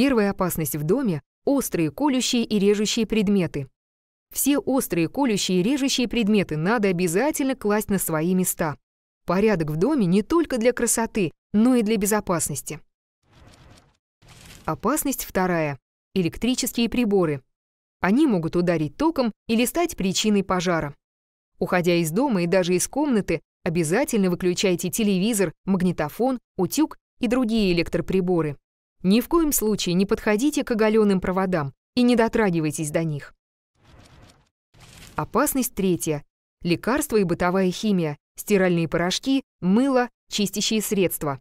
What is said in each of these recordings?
Первая опасность в доме — острые, колющие и режущие предметы. Все острые, колющие и режущие предметы надо обязательно класть на свои места. Порядок в доме не только для красоты, но и для безопасности. Опасность вторая — электрические приборы. Они могут ударить током или стать причиной пожара. Уходя из дома и даже из комнаты, обязательно выключайте телевизор, магнитофон, утюг и другие электроприборы. Ни в коем случае не подходите к оголенным проводам и не дотрагивайтесь до них. Опасность третья. Лекарства и бытовая химия, стиральные порошки, мыло, чистящие средства.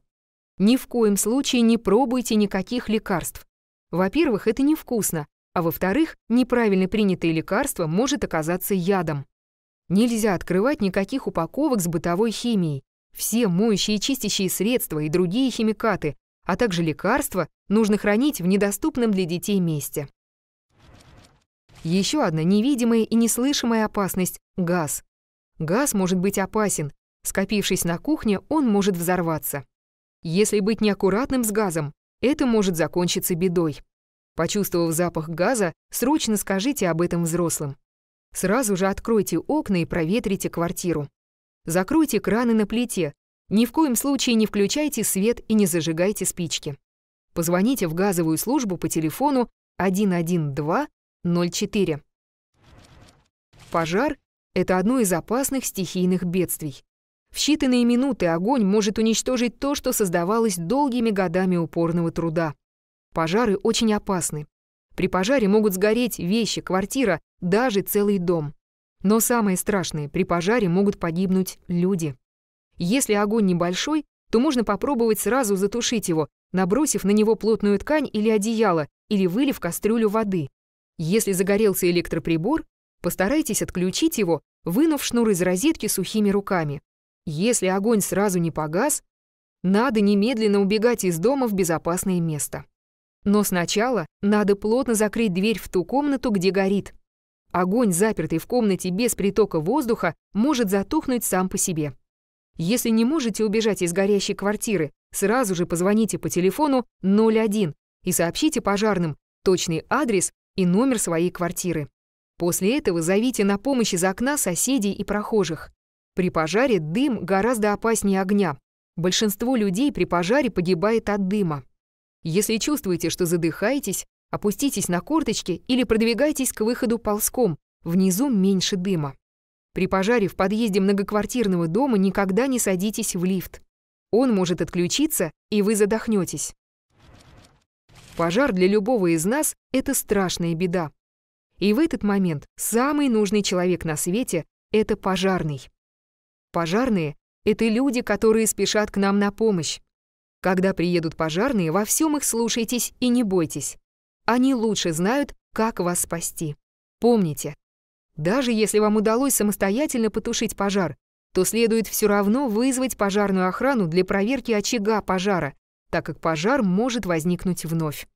Ни в коем случае не пробуйте никаких лекарств. Во-первых, это невкусно, а во-вторых, неправильно принятое лекарство может оказаться ядом. Нельзя открывать никаких упаковок с бытовой химией. Все моющие и чистящие средства и другие химикаты а также лекарства нужно хранить в недоступном для детей месте. Еще одна невидимая и неслышимая опасность — газ. Газ может быть опасен. Скопившись на кухне, он может взорваться. Если быть неаккуратным с газом, это может закончиться бедой. Почувствовав запах газа, срочно скажите об этом взрослым. Сразу же откройте окна и проветрите квартиру. Закройте краны на плите, ни в коем случае не включайте свет и не зажигайте спички. Позвоните в газовую службу по телефону 11204. Пожар — это одно из опасных стихийных бедствий. В считанные минуты огонь может уничтожить то, что создавалось долгими годами упорного труда. Пожары очень опасны. При пожаре могут сгореть вещи, квартира, даже целый дом. Но самое страшное, при пожаре могут погибнуть люди. Если огонь небольшой, то можно попробовать сразу затушить его, набросив на него плотную ткань или одеяло, или вылив кастрюлю воды. Если загорелся электроприбор, постарайтесь отключить его, вынув шнур из розетки сухими руками. Если огонь сразу не погас, надо немедленно убегать из дома в безопасное место. Но сначала надо плотно закрыть дверь в ту комнату, где горит. Огонь, запертый в комнате без притока воздуха, может затухнуть сам по себе. Если не можете убежать из горящей квартиры, сразу же позвоните по телефону 01 и сообщите пожарным точный адрес и номер своей квартиры. После этого зовите на помощь из окна соседей и прохожих. При пожаре дым гораздо опаснее огня. Большинство людей при пожаре погибает от дыма. Если чувствуете, что задыхаетесь, опуститесь на корточки или продвигайтесь к выходу ползком, внизу меньше дыма. При пожаре в подъезде многоквартирного дома никогда не садитесь в лифт. Он может отключиться, и вы задохнетесь. Пожар для любого из нас – это страшная беда. И в этот момент самый нужный человек на свете – это пожарный. Пожарные – это люди, которые спешат к нам на помощь. Когда приедут пожарные, во всем их слушайтесь и не бойтесь. Они лучше знают, как вас спасти. Помните, даже если вам удалось самостоятельно потушить пожар, то следует все равно вызвать пожарную охрану для проверки очага пожара, так как пожар может возникнуть вновь.